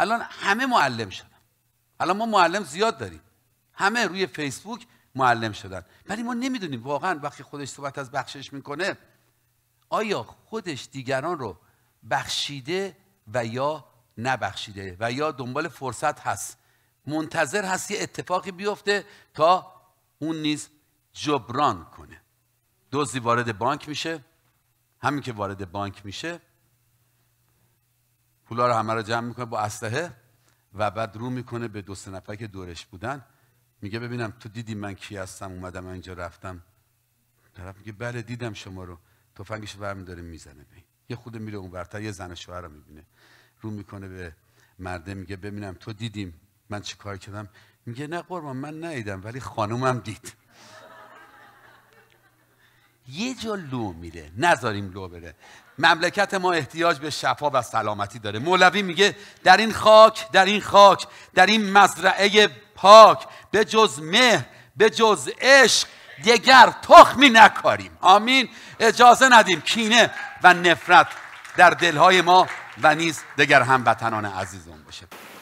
الان همه معلم شدن الان ما معلم زیاد داریم همه روی فیسبوک معلم شدن ولی ما نمیدونیم واقعا وقتی خودش صحبت از بخشش میکنه آیا خودش دیگران رو بخشیده و یا نبخشیده و یا دنبال فرصت هست منتظر هست یه اتفاقی بیفته تا اون نیز جبران کنه دوزی وارد بانک میشه همین که وارد بانک میشه پولا رو همه رو جمع میکنه با اسلحه و بعد رو میکنه به دو سه نفر که دورش بودن میگه ببینم تو دیدی من کی هستم اومدم اینجا رفتم طرف میگه بله دیدم شما رو تفنگش برمیداره میزنه به یه خود میره اون برتر یه زن شوهر رو میبینه رو میکنه به مرده میگه ببینم تو دیدیم من کار کردم میگه نه قربان من نیدم ولی خانومم دید یه جا لو میره نذاریم لو بره مملکت ما احتیاج به شفا و سلامتی داره مولوی میگه در این خاک در این خاک در این مزرعه پاک به جز مهر به جز عشق دیگر تخمی نکاریم آمین اجازه ندیم کینه و نفرت در دلهای ما و نیز دیگر هموطنان عزیزمون باشه